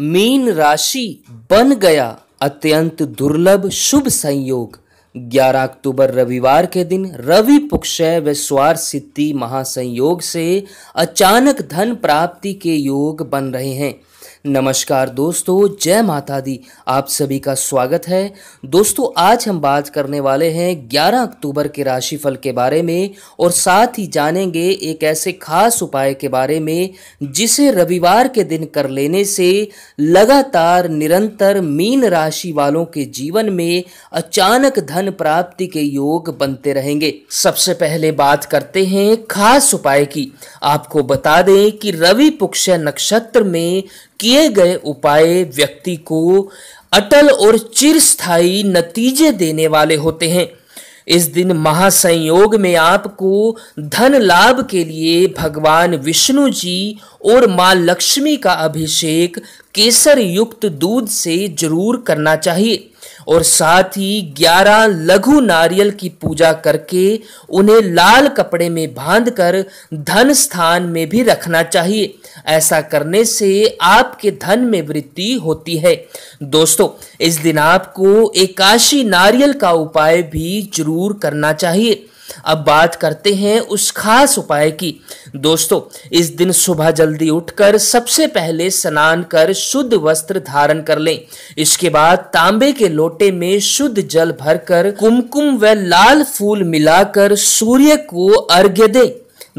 mean राशि बन गया अत्यंत दुर्लभ शुभ संयोग 11 अक्टूबर रविवार के दिन रवि पुक्षय व स्वार सिद्धि महासंयोग से अचानक धन प्राप्ति के योग बन रहे हैं नमस्कार दोस्तों जय माता दी आप सभी का स्वागत है दोस्तों आज हम बात करने वाले हैं 11 अक्टूबर के राशिफल के बारे में और साथ ही जानेंगे एक ऐसे खास उपाय के बारे में जिसे रविवार के दिन कर लेने से लगातार निरंतर मीन राशि वालों के जीवन में अचानक धन प्राप्ति के योग बनते रहेंगे सबसे पहले बात करते हैं खास उपाय की आपको बता दें कि रवि पुक्ष नक्षत्र में की किए गए उपाय व्यक्ति को अटल और चिरस्थाई नतीजे देने वाले होते हैं इस दिन महासंयोग में आपको धन लाभ के लिए भगवान विष्णु जी और मां लक्ष्मी का अभिषेक केसर युक्त दूध से जरूर करना चाहिए और साथ ही ग्यारह लघु नारियल की पूजा करके उन्हें लाल कपड़े में बांधकर धन स्थान में भी रखना चाहिए ऐसा करने से आपके धन में वृद्धि होती है दोस्तों इस दिन आपको एकाशी नारियल का उपाय भी जरूर करना चाहिए अब बात करते हैं उस खास उपाय की दोस्तों इस दिन सुबह जल्दी उठकर सबसे पहले स्नान कर शुद्ध वस्त्र धारण कर लें इसके बाद तांबे के लोटे में शुद्ध जल भरकर कुमकुम व लाल फूल मिलाकर सूर्य को अर्घ्य दें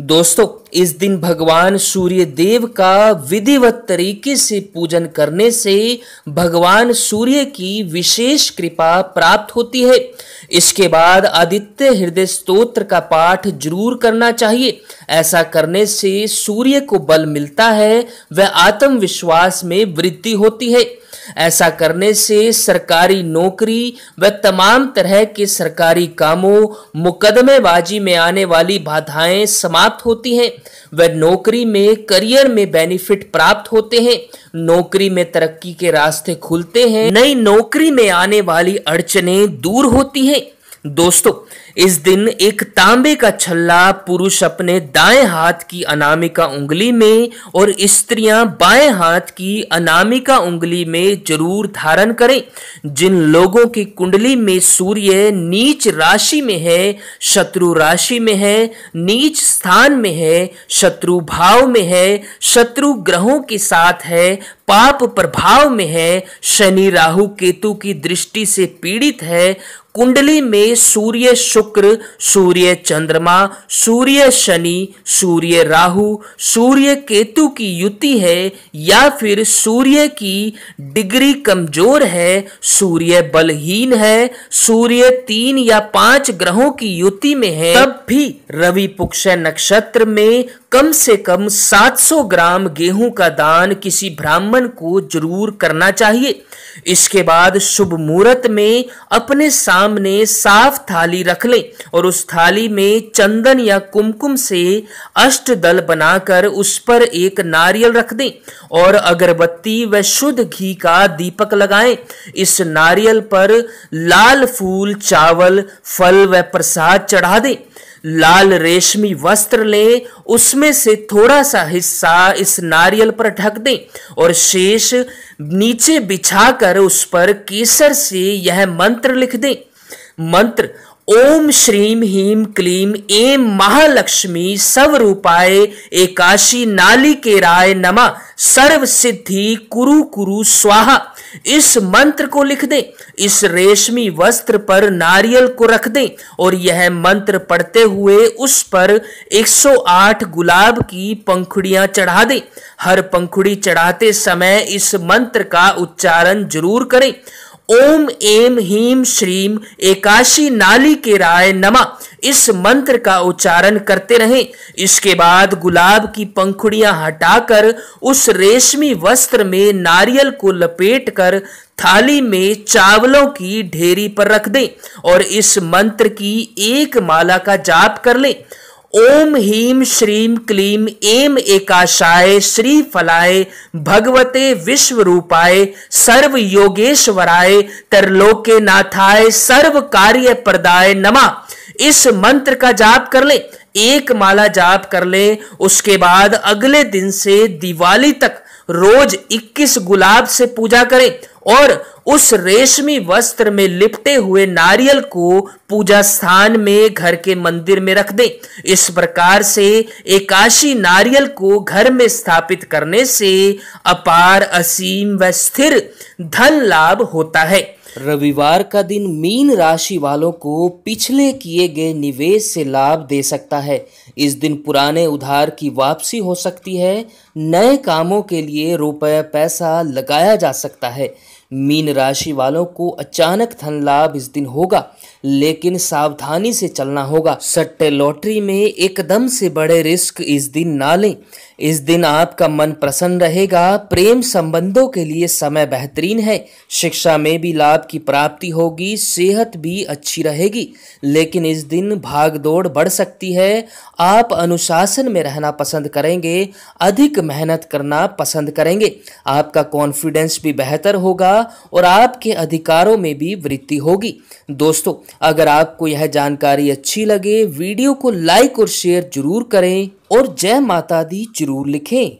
दोस्तों इस दिन भगवान सूर्य देव का विधिवत तरीके से पूजन करने से भगवान सूर्य की विशेष कृपा प्राप्त होती है इसके बाद आदित्य हृदय स्तोत्र का पाठ जरूर करना चाहिए ऐसा करने से सूर्य को बल मिलता है वह आत्मविश्वास में वृद्धि होती है ऐसा करने से सरकारी नौकरी व तमाम तरह के सरकारी कामों मुकदमेबाजी में आने वाली बाधाएं समाप्त होती हैं वह नौकरी में करियर में बेनिफिट प्राप्त होते हैं नौकरी में तरक्की के रास्ते खुलते हैं नई नौकरी में आने वाली अड़चने दूर होती हैं दोस्तों इस दिन एक तांबे का छल्ला पुरुष अपने दाएं हाथ की अनामिका उंगली में और स्त्रियां बाएं हाथ की अनामिका उंगली में जरूर धारण करें जिन लोगों की कुंडली में सूर्य नीच राशि में है शत्रु राशि में है नीच स्थान में है शत्रु भाव में है शत्रु ग्रहों के साथ है पाप प्रभाव में है शनि राहु केतु की दृष्टि से पीड़ित है कुंडली में सूर्य शुक्र सूर्य चंद्रमा सूर्य शनि सूर्य राहु सूर्य केतु की युति है या फिर सूर्य की डिग्री कमजोर है सूर्य बलहीन है सूर्य तीन या पांच ग्रहों की युति में है तब भी रवि पुक्ष नक्षत्र में कम से कम 700 ग्राम गेहूं का दान किसी ब्राह्मण को जरूर करना चाहिए इसके बाद शुभ मुहूर्त में अपने सामने साफ थाली रख लें और उस थाली में चंदन या कुमकुम से अष्ट दल बनाकर उस पर एक नारियल रख दें और अगरबत्ती व शुद्ध घी का दीपक लगाएं इस नारियल पर लाल फूल चावल फल व प्रसाद चढ़ा दें लाल रेशमी वस्त्र लें उसमें से थोड़ा सा हिस्सा इस नारियल पर ढक दें और शेष नीचे बिछाकर उस पर केसर से यह मंत्र लिख दें मंत्र ओम श्रीम हीम क्लीम एम महालक्ष्मी स्वरूपाय एकाशी नाली के राय नमा सर्व सिद्धि कुरु कुरु स्वाहा इस मंत्र को लिख दे इस रेशमी वस्त्र पर नारियल को रख दें और यह मंत्र पढ़ते हुए उस पर 108 गुलाब की पंखुड़ियां चढ़ा दे हर पंखुड़ी चढ़ाते समय इस मंत्र का उच्चारण जरूर करें ओम एम हीम श्रीम एकाशी नाली के राय नमा इस मंत्र का उच्चारण करते रहें इसके बाद गुलाब की पंखुड़ियां हटाकर उस रेशमी वस्त्र में नारियल को लपेटकर थाली में चावलों की ढेरी पर रख दें और इस मंत्र की एक माला का जाप कर लें ओम ह्रीम श्रीम क्लीम एम एकाशाय श्री फलाय भगवते विश्व रूपाय सर्व योगेश्वराय त्रिलोके नाथाय सर्व कार्य प्रदाय नमा इस मंत्र का जाप कर ले एक माला जाप कर ले उसके बाद अगले दिन से दिवाली तक रोज 21 गुलाब से पूजा करें और उस रेशमी वस्त्र में लिपटे हुए नारियल को पूजा स्थान में घर के मंदिर में रख दें इस प्रकार से एकाशी नारियल को घर में स्थापित करने से अपार असीम व स्थिर धन लाभ होता है रविवार का दिन मीन राशि वालों को पिछले किए गए निवेश से लाभ दे सकता है इस दिन पुराने उधार की वापसी हो सकती है नए कामों के लिए रुपये पैसा लगाया जा सकता है मीन राशि वालों को अचानक धन लाभ इस दिन होगा लेकिन सावधानी से चलना होगा सट्टे लॉटरी में एकदम से बड़े रिस्क इस दिन ना लें इस दिन आपका मन प्रसन्न रहेगा प्रेम संबंधों के लिए समय बेहतरीन है शिक्षा में भी लाभ की प्राप्ति होगी सेहत भी अच्छी रहेगी लेकिन इस दिन भागदौड़ बढ़ सकती है आप अनुशासन में रहना पसंद करेंगे अधिक मेहनत करना पसंद करेंगे आपका कॉन्फिडेंस भी बेहतर होगा होगा और आपके अधिकारों में भी वृद्धि होगी दोस्तों अगर आपको यह जानकारी अच्छी लगे वीडियो को लाइक और शेयर जरूर करें और जय माता दी जरूर लिखें